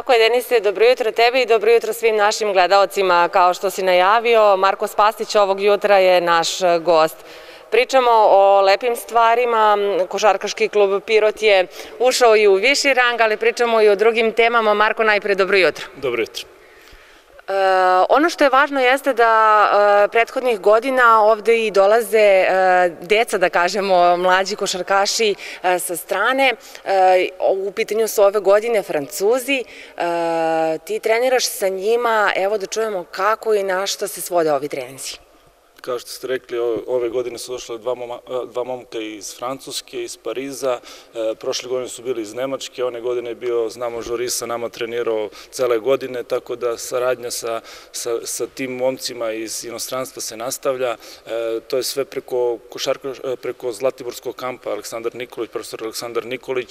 Tako je, Denise, dobro jutro tebi i dobro jutro svim našim gledalcima. Kao što si najavio, Marko Spasić ovog jutra je naš gost. Pričamo o lepim stvarima, košarkaški klub Pirot je ušao i u viši rang, ali pričamo i o drugim temama. Marko, najpre dobro jutro. Dobro jutro. E, ono što je važno jeste da eh, prethodnih godina ovde i dolaze eh, deca, da kažemo, mlađi košarkaši sa strane. U pitanju su ove godine Francuzi. Ti treniraš sa njima, evo da čujemo kako i na što se svode ovi trenzi kao što ste rekli, ove godine su došle e, dva, momka iz Francuske, iz Pariza, e, prošle godine su bili iz Nemačke, one godine je bio, znamo, Žorisa nama trenirao cele godine, tako da saradnja sa, sa, sa tim momcima iz inostranstva se nastavlja. E, to je sve preko, košarka, preko Zlatiborskog kampa, Aleksandar Nikolić, profesor Aleksandar Nikolić,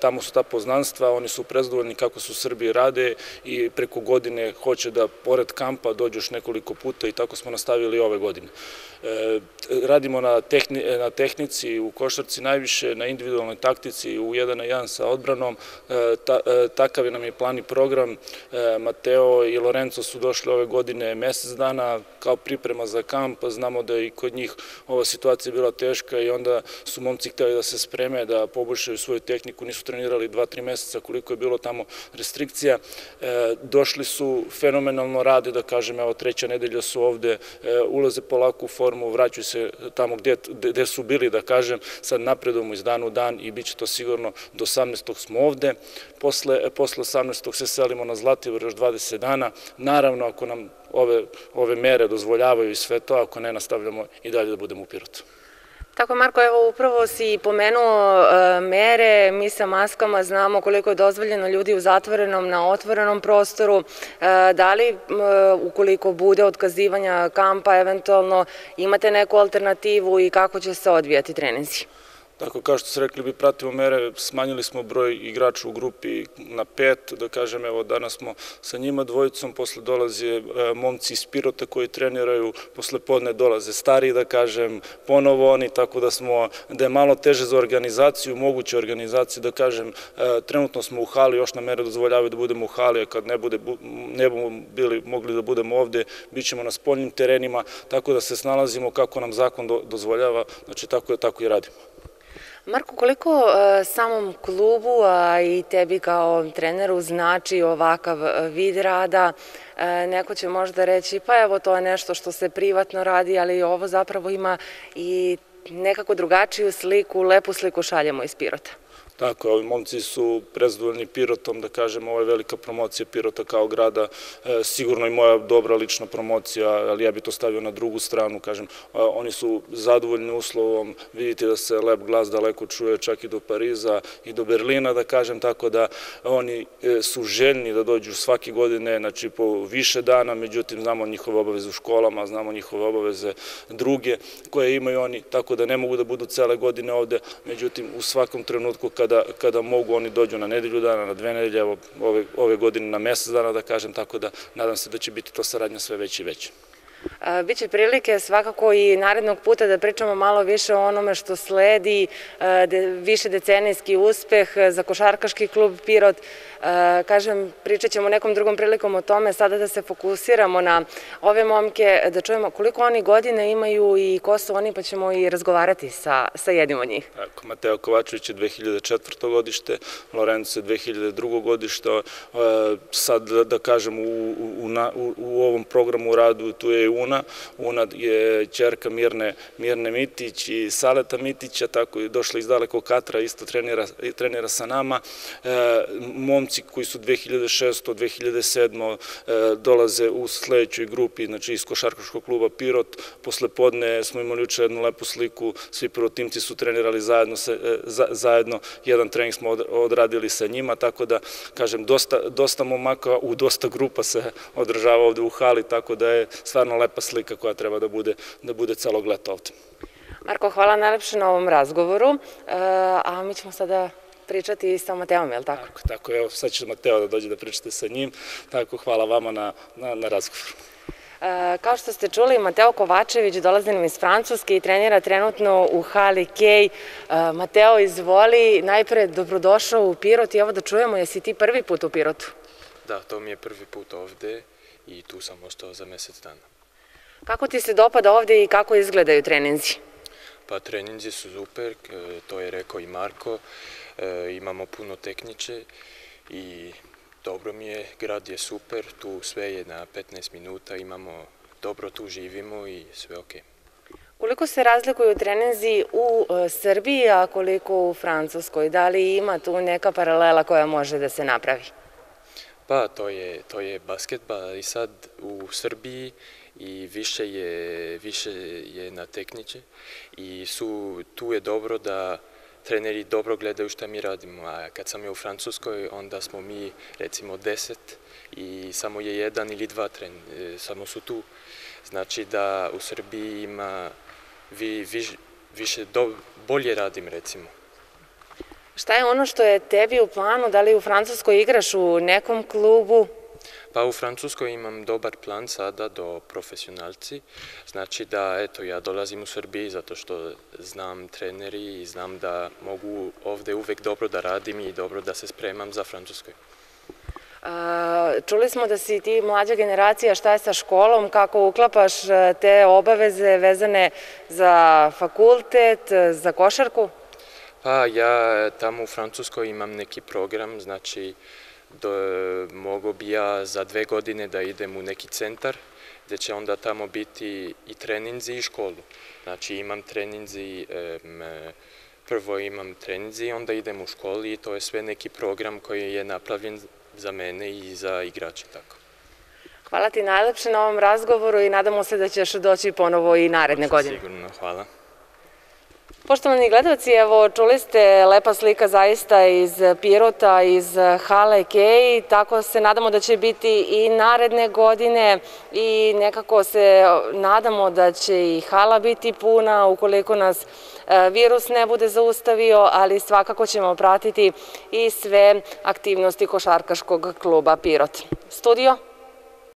tamo su ta poznanstva, oni su prezdovoljni kako su Srbi rade i preko godine hoće da pored kampa dođu još nekoliko puta i tako smo nastavili ove godine godine. radimo na, na tehnici u košarci, najviše na individualnoj taktici u 1 na 1 sa odbranom. E, e, takav je nam je plan i program. E, Mateo i Lorenzo su došli ove godine mesec dana kao priprema za kamp. Znamo da je i kod njih ova situacija bila teška i onda su momci hteli da se spreme, da poboljšaju svoju tehniku. Nisu trenirali 2-3 meseca koliko je bilo tamo restrikcija. Došli su, fenomenalno rade, da kažem, evo treća nedelja su ovde, ulaze polako u formu, vraćaju se tamo gde, gde su bili, da kažem, sad napredujemo iz dana u dan i bit će to sigurno do 18. smo ovde, posle, posle 18. se selimo na Zlatibor još 20 dana, naravno ako nam ove, ove mere dozvoljavaju i sve to, ako ne nastavljamo i dalje da budemo u Pirotu. Tako Marko, evo upravo si pomenuo e, mere, mi sa maskama znamo koliko je dozvoljeno ljudi u zatvorenom, na otvorenom prostoru, e, da li ukoliko bude otkazivanja kampa eventualno imate neku alternativu i kako će se odvijati treninzi? Tako kao što ste rekli, bi pratimo mere, smanjili smo broj igrača u grupi na pet, da kažem, evo danas smo sa njima dvojicom, posle dolaze e, momci iz Pirota koji treniraju, posle podne dolaze stari, da kažem, ponovo oni, tako da smo, da je malo teže za organizaciju, moguće organizaciju, da kažem, e, trenutno smo u hali, još na mere dozvoljavaju da budemo u hali, a kad ne, bude, bili, mogli da budemo ovde, bit ćemo na spoljnim terenima, tako da se snalazimo kako nam zakon dozvoljava, znači tako je, tako i radimo. Marko, koliko e, samom klubu, a i tebi kao treneru znači ovakav e, vid rada? E, neko će možda reći pa evo to je nešto što se privatno radi, ali ovo zapravo ima i nekako drugačiju sliku, lepu sliku šaljemo iz Pirota. Tako je, ovi momci su prezadovoljni Pirotom, da kažem, ovo je velika promocija Pirota kao grada, e, sigurno i moja dobra lična promocija, ali ja bi to stavio na drugu stranu, kažem, e, oni su zadovoljni uslovom, vidite da se lep glas daleko čuje čak i do Pariza i do Berlina, da kažem, tako da oni e, su željni da dođu svake godine, znači po više dana, međutim, znamo njihove obaveze u školama, znamo njihove obaveze druge koje imaju oni, tako da ne mogu da budu cele godine ovde, međutim, u svakom trenutku kada kada, kada mogu, oni dođu na nedelju dana, na dve nedelje, ove, ove godine na mesec dana, da kažem, tako da nadam se da će biti to saradnja sve veće i veće. Biće prilike svakako i narednog puta da pričamo malo više o onome što sledi, više decenijski uspeh za košarkaški klub Pirot. Kažem, pričat ćemo nekom drugom prilikom o tome, sada da se fokusiramo na ove momke, da čujemo koliko oni godine imaju i ko su oni, pa ćemo i razgovarati sa, sa jednim od njih. Tako, Mateo Kovačević je 2004. godište, Lorenzo je 2002. godište, sad da, da kažem u, u, u, u ovom programu radu tu je Una. Una je čerka Mirne, Mirne Mitić i Saleta Mitića, tako je došla iz daleko Katra, isto trenira, trenira sa nama. E, momci koji su 2006. 2007. E, dolaze u sledećoj grupi, znači iz Košarkaškog kluba Pirot. Posle podne smo imali učer jednu lepu sliku, svi pirotimci su trenirali zajedno, se, e, zajedno. jedan trening smo odradili sa njima, tako da, kažem, dosta, dosta momaka u dosta grupa se održava ovde u hali, tako da je stvarno lepa slika koja treba da bude, da bude celog leta ovde. Marko, hvala najlepše na ovom razgovoru, e, a mi ćemo sada pričati sa Mateom, je li tako? Tako, tako evo sad će Mateo da dođe da pričate sa njim, tako hvala vama na, na, na razgovoru. E, kao što ste čuli, Mateo Kovačević dolazi nam iz Francuske i trenira trenutno u Hali Kej. Mateo, izvoli, najpre dobrodošao u Pirot i evo da čujemo, jesi ti prvi put u Pirotu? Da, to mi je prvi put ovde i tu sam ostao za mesec dana. Kako ti se dopada ovde i kako izgledaju treninzi? Pa treninzi su super, to je rekao i Marko. E, imamo puno tehniče i dobro mi je, grad je super, tu sve je na 15 minuta, imamo dobro tu živimo i sve okej. Koliko se razlikuju treninzi u e, Srbiji, a koliko u Francuskoj? Da li ima tu neka paralela koja može da se napravi? Pa, to je, to je basketbal i sad u Srbiji i više je, više je na tekniče i su, tu je dobro da treneri dobro gledaju šta mi radimo, a kad sam je u Francuskoj onda smo mi recimo deset i samo je jedan ili dva tren, e, samo su tu. Znači da u Srbiji ima vi, vi više do, bolje radim recimo. Šta je ono što je tebi u planu, da li u Francuskoj igraš u nekom klubu, Pa u Francuskoj imam dobar plan sada do profesionalci, znači da eto ja dolazim u Srbiji zato što znam treneri i znam da mogu ovde uvek dobro da radim i dobro da se spremam za Francuskoj. čuli smo da si ti mlađa generacija, šta je sa školom, kako uklapaš e, te obaveze vezane za fakultet, e, za košarku? Pa ja tamo u Francuskoj imam neki program, znači mogo bi ja za dve godine da idem u neki centar gde će onda tamo biti i treninzi i školu. Znači imam treninzi, prvo imam treninzi onda idem u školi i to je sve neki program koji je napravljen za mene i za igrače tako. Hvala ti najlepše na ovom razgovoru i nadamo se da ćeš doći ponovo i naredne godine. Sigurno, hvala. Poštovani gledalci, evo čuli ste lepa slika zaista iz Pirota, iz Hale Kej, tako se nadamo da će biti i naredne godine i nekako se nadamo da će i Hala biti puna ukoliko nas e, virus ne bude zaustavio, ali svakako ćemo pratiti i sve aktivnosti košarkaškog kluba Pirot. Studio?